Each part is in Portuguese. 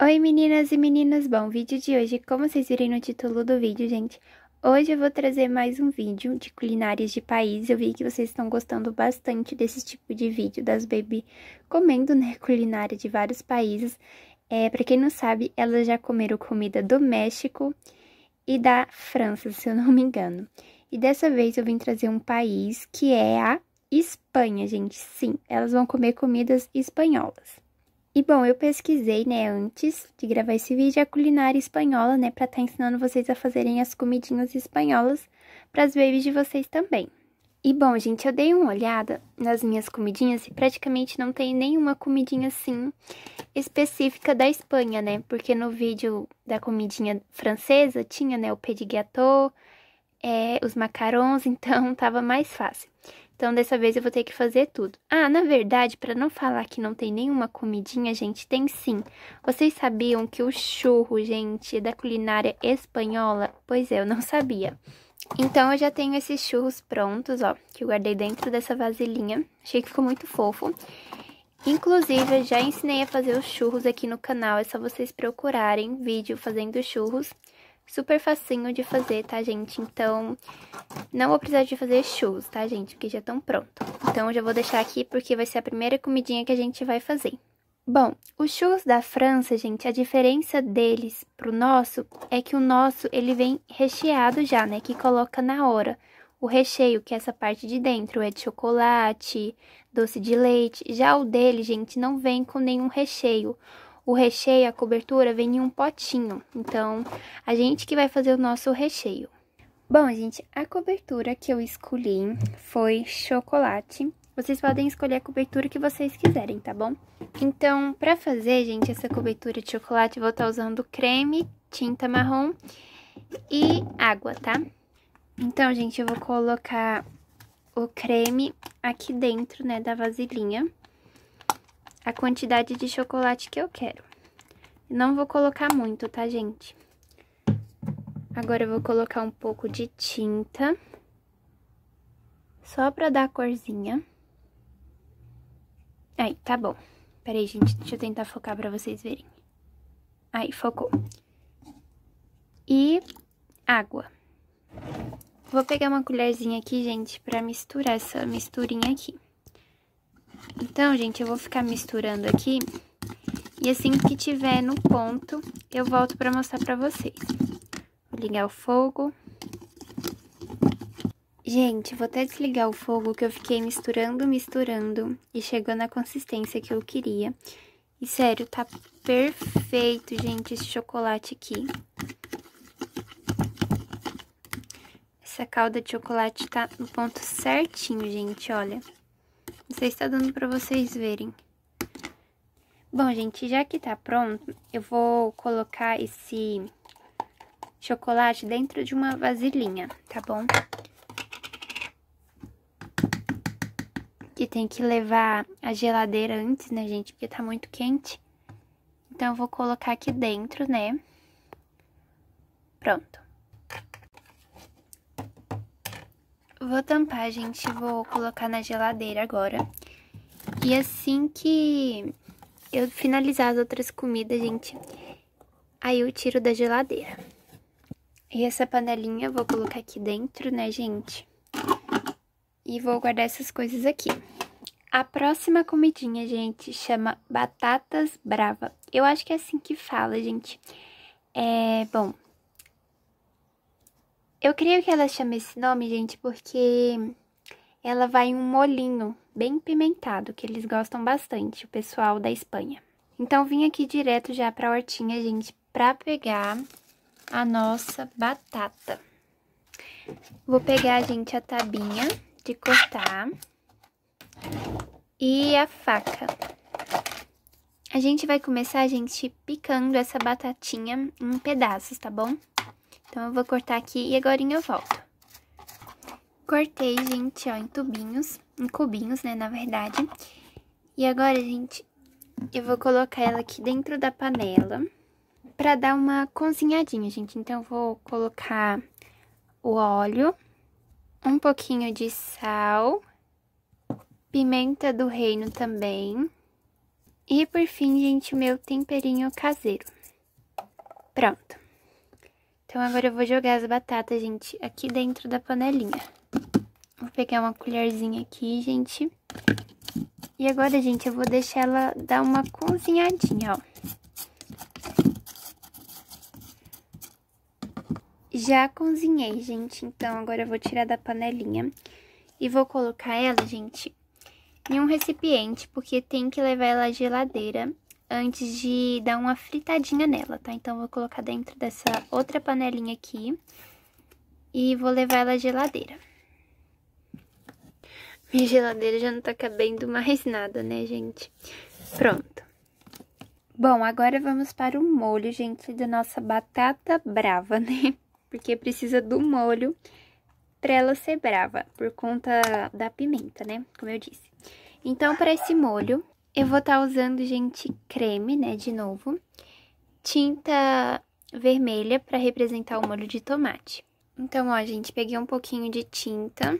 Oi meninas e meninas, bom, vídeo de hoje, como vocês viram no título do vídeo, gente, hoje eu vou trazer mais um vídeo de culinárias de países. eu vi que vocês estão gostando bastante desse tipo de vídeo, das baby comendo, né, culinária de vários países, é, pra quem não sabe, elas já comeram comida do México e da França, se eu não me engano, e dessa vez eu vim trazer um país que é a Espanha, gente, sim, elas vão comer comidas espanholas. E bom, eu pesquisei, né, antes de gravar esse vídeo, a culinária espanhola, né, para estar tá ensinando vocês a fazerem as comidinhas espanholas para as babies de vocês também. E bom, gente, eu dei uma olhada nas minhas comidinhas e praticamente não tem nenhuma comidinha assim específica da Espanha, né? Porque no vídeo da comidinha francesa tinha, né, o petit gâteau, é, os macarons, então tava mais fácil. Então, dessa vez eu vou ter que fazer tudo. Ah, na verdade, para não falar que não tem nenhuma comidinha, gente, tem sim. Vocês sabiam que o churro, gente, é da culinária espanhola? Pois é, eu não sabia. Então, eu já tenho esses churros prontos, ó, que eu guardei dentro dessa vasilhinha. Achei que ficou muito fofo. Inclusive, eu já ensinei a fazer os churros aqui no canal, é só vocês procurarem vídeo fazendo churros. Super facinho de fazer, tá, gente? Então, não vou precisar de fazer shoes, tá, gente? Porque já estão pronto. Então, já vou deixar aqui porque vai ser a primeira comidinha que a gente vai fazer. Bom, os shoes da França, gente, a diferença deles pro nosso é que o nosso, ele vem recheado já, né? Que coloca na hora. O recheio, que é essa parte de dentro, é de chocolate, doce de leite. Já o dele, gente, não vem com nenhum recheio o recheio, a cobertura vem em um potinho. Então, a gente que vai fazer o nosso recheio. Bom, gente, a cobertura que eu escolhi foi chocolate. Vocês podem escolher a cobertura que vocês quiserem, tá bom? Então, pra fazer, gente, essa cobertura de chocolate, eu vou estar tá usando creme, tinta marrom e água, tá? Então, gente, eu vou colocar o creme aqui dentro, né, da vasilhinha a quantidade de chocolate que eu quero. Não vou colocar muito, tá, gente? Agora eu vou colocar um pouco de tinta, só pra dar a corzinha. Aí, tá bom. Peraí, gente, deixa eu tentar focar pra vocês verem. Aí, focou. E água. Vou pegar uma colherzinha aqui, gente, pra misturar essa misturinha aqui. Então, gente, eu vou ficar misturando aqui. E assim que tiver no ponto, eu volto pra mostrar pra vocês. Vou ligar o fogo. Gente, vou até desligar o fogo que eu fiquei misturando, misturando. E chegou na consistência que eu queria. E sério, tá perfeito, gente, esse chocolate aqui. Essa calda de chocolate tá no ponto certinho, gente, olha. Olha sei se tá dando pra vocês verem. Bom, gente, já que tá pronto, eu vou colocar esse chocolate dentro de uma vasilhinha, tá bom? Que tem que levar a geladeira antes, né, gente? Porque tá muito quente. Então, eu vou colocar aqui dentro, né? Pronto. Vou tampar, gente, vou colocar na geladeira agora. E assim que eu finalizar as outras comidas, gente, aí eu tiro da geladeira. E essa panelinha eu vou colocar aqui dentro, né, gente? E vou guardar essas coisas aqui. A próxima comidinha, gente, chama batatas brava. Eu acho que é assim que fala, gente. É, bom, eu creio que ela chama esse nome, gente, porque ela vai em um molinho bem pimentado, que eles gostam bastante, o pessoal da Espanha. Então, vim aqui direto já pra hortinha, gente, pra pegar a nossa batata. Vou pegar, gente, a tabinha de cortar e a faca. A gente vai começar, gente, picando essa batatinha em pedaços, tá bom? Então, eu vou cortar aqui e agora eu volto. Cortei, gente, ó, em tubinhos, em cubinhos, né, na verdade. E agora, gente, eu vou colocar ela aqui dentro da panela pra dar uma cozinhadinha, gente. Então, eu vou colocar o óleo, um pouquinho de sal, pimenta do reino também. E por fim, gente, o meu temperinho caseiro. Pronto. Então agora eu vou jogar as batatas, gente, aqui dentro da panelinha. Vou pegar uma colherzinha aqui, gente. E agora, gente, eu vou deixar ela dar uma cozinhadinha, ó. Já cozinhei, gente, então agora eu vou tirar da panelinha e vou colocar ela, gente, em um recipiente, porque tem que levar ela à geladeira antes de dar uma fritadinha nela, tá? Então, vou colocar dentro dessa outra panelinha aqui e vou levar ela à geladeira. Minha geladeira já não tá cabendo mais nada, né, gente? Pronto. Bom, agora vamos para o molho, gente, da nossa batata brava, né? Porque precisa do molho para ela ser brava, por conta da pimenta, né? Como eu disse. Então, para esse molho, eu vou estar tá usando, gente, creme, né, de novo. Tinta vermelha para representar o molho de tomate. Então, ó, gente, peguei um pouquinho de tinta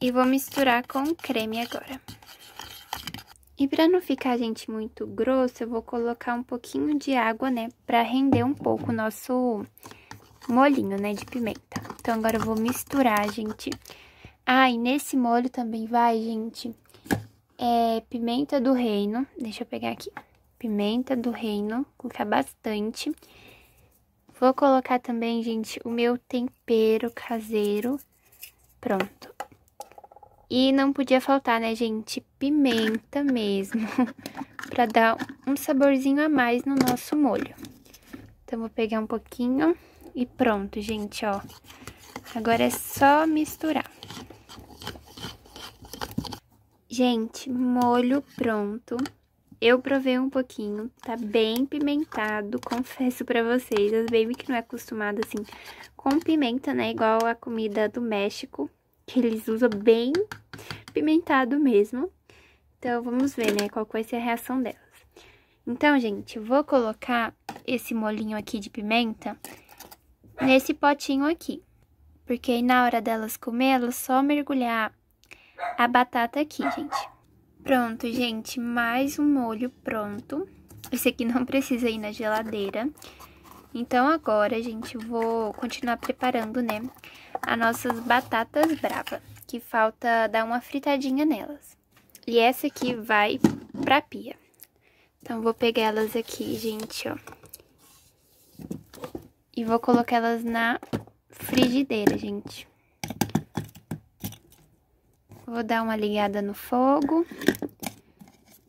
e vou misturar com o creme agora. E para não ficar, gente, muito grosso, eu vou colocar um pouquinho de água, né, para render um pouco o nosso molinho, né, de pimenta. Então, agora eu vou misturar, gente. Ah, e nesse molho também vai, gente, é pimenta do reino. Deixa eu pegar aqui. Pimenta do reino, colocar bastante. Vou colocar também, gente, o meu tempero caseiro. Pronto. E não podia faltar, né, gente? Pimenta mesmo. pra dar um saborzinho a mais no nosso molho. Então, vou pegar um pouquinho. E pronto, gente, ó. Agora é só misturar. Gente, molho pronto. Eu provei um pouquinho, tá bem pimentado, confesso pra vocês. As baby que não é acostumada, assim, com pimenta, né? Igual a comida do México, que eles usam bem pimentado mesmo. Então, vamos ver, né, qual vai ser a reação delas. Então, gente, vou colocar esse molinho aqui de pimenta nesse potinho aqui. Porque aí, na hora delas comer, elas só mergulhar a batata aqui, gente. Pronto, gente, mais um molho pronto. Esse aqui não precisa ir na geladeira. Então, agora, gente, vou continuar preparando, né, as nossas batatas brava, que falta dar uma fritadinha nelas. E essa aqui vai pra pia. Então, vou pegar elas aqui, gente, ó. E vou colocá-las na frigideira, gente. Vou dar uma ligada no fogo.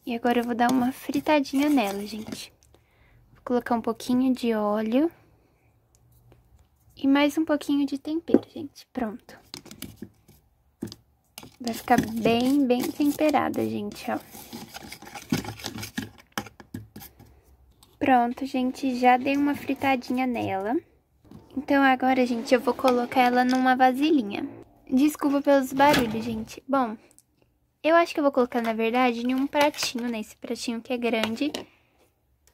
E agora eu vou dar uma fritadinha nela, gente. Vou colocar um pouquinho de óleo. E mais um pouquinho de tempero, gente. Pronto. Vai ficar bem, bem temperada, gente, ó. Pronto, gente, já dei uma fritadinha nela. Então agora, gente, eu vou colocar ela numa vasilhinha. Desculpa pelos barulhos, gente. Bom, eu acho que eu vou colocar, na verdade, em um pratinho, nesse né? pratinho que é grande.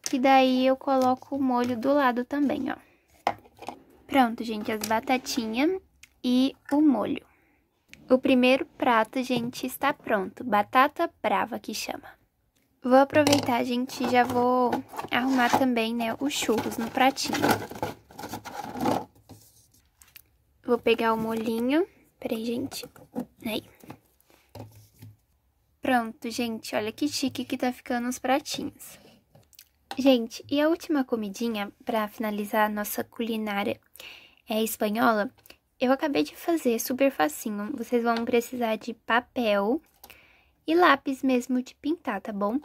Que daí eu coloco o molho do lado também, ó. Pronto, gente, as batatinhas e o molho. O primeiro prato, gente, está pronto. Batata brava que chama. Vou aproveitar, gente, já vou arrumar também, né, os churros no pratinho. Vou pegar o molhinho. Peraí, gente. Aí. Pronto, gente. Olha que chique que tá ficando os pratinhos. Gente, e a última comidinha para finalizar a nossa culinária é espanhola. Eu acabei de fazer super facinho. Vocês vão precisar de papel e lápis mesmo de pintar, tá bom?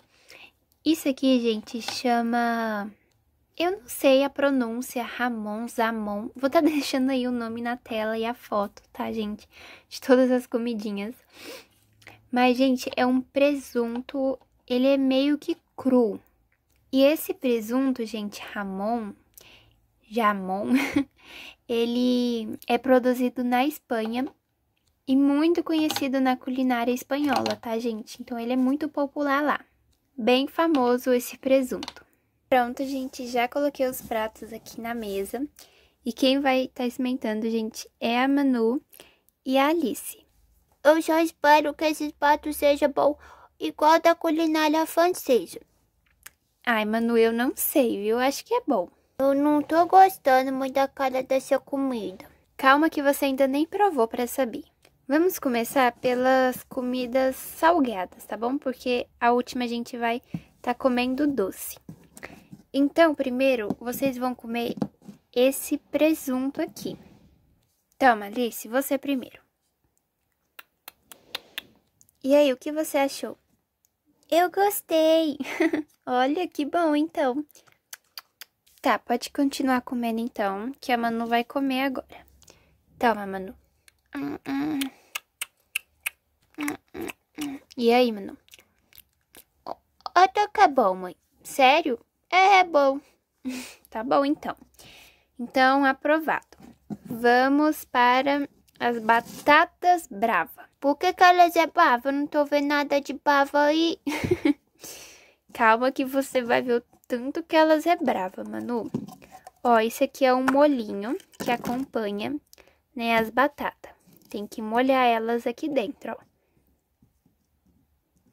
Isso aqui, gente, chama eu não sei a pronúncia, Ramon, Zamon. Vou estar tá deixando aí o nome na tela e a foto, tá, gente? De todas as comidinhas. Mas, gente, é um presunto, ele é meio que cru. E esse presunto, gente, Ramon, Jamon, ele é produzido na Espanha e muito conhecido na culinária espanhola, tá, gente? Então, ele é muito popular lá. Bem famoso esse presunto. Pronto, gente, já coloquei os pratos aqui na mesa. E quem vai estar tá experimentando, gente, é a Manu e a Alice. Eu só espero que esses pratos sejam bom igual da culinária francesa. Ai, Manu, eu não sei, viu? Acho que é bom. Eu não tô gostando muito da cara dessa comida. Calma que você ainda nem provou para saber. Vamos começar pelas comidas salgadas, tá bom? Porque a última a gente vai tá comendo doce. Então, primeiro, vocês vão comer esse presunto aqui. Toma, Alice, você primeiro. E aí, o que você achou? Eu gostei! Olha, que bom, então. Tá, pode continuar comendo, então, que a Manu vai comer agora. Toma, Manu. Hum, hum. Hum, e aí, Manu? Eu tô acabou, mãe. Sério? É bom. tá bom, então. Então, aprovado. Vamos para as batatas brava. Por que, que elas é brava? Eu não tô vendo nada de brava aí. Calma que você vai ver o tanto que elas é brava, Manu. Ó, esse aqui é um molinho que acompanha, né, as batatas. Tem que molhar elas aqui dentro, ó.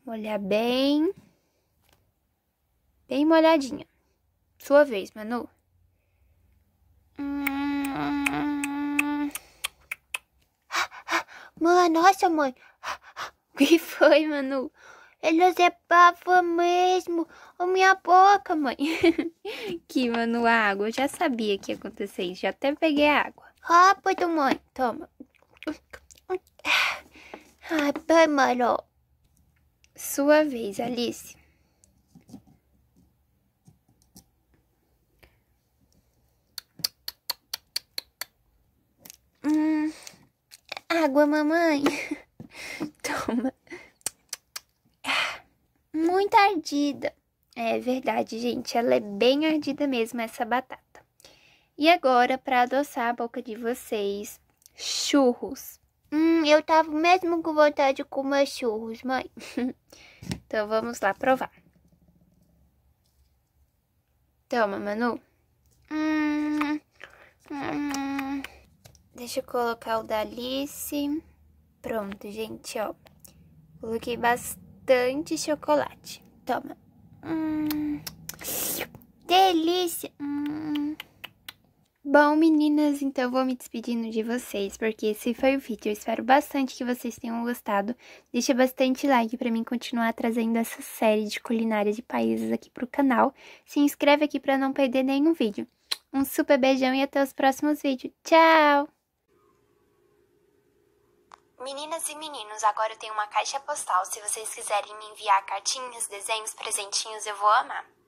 Molhar bem. Bem molhadinha. Sua vez, Manu. Mãe, nossa mãe. O que foi, Manu? Ele é bava mesmo. A minha boca, mãe. que, Manu, a água. Eu já sabia que ia acontecer isso. Já até peguei a água. Rápido, mãe. Toma. Ai, pai, Manu. Sua vez, Alice. Hum, água, mamãe. Toma. Muito ardida. É verdade, gente. Ela é bem ardida mesmo, essa batata. E agora, para adoçar a boca de vocês, churros. Hum, eu tava mesmo com vontade de comer churros, mãe. então vamos lá provar. Toma, Manu. Hum, hum. Deixa eu colocar o da Alice. Pronto, gente, ó. Coloquei bastante chocolate. Toma. Hum, delícia! Hum. Bom, meninas, então vou me despedindo de vocês, porque esse foi o vídeo. Eu espero bastante que vocês tenham gostado. Deixa bastante like para mim continuar trazendo essa série de culinária de países aqui pro canal. Se inscreve aqui para não perder nenhum vídeo. Um super beijão e até os próximos vídeos. Tchau! Meninas e meninos, agora eu tenho uma caixa postal. Se vocês quiserem me enviar cartinhas, desenhos, presentinhos, eu vou amar.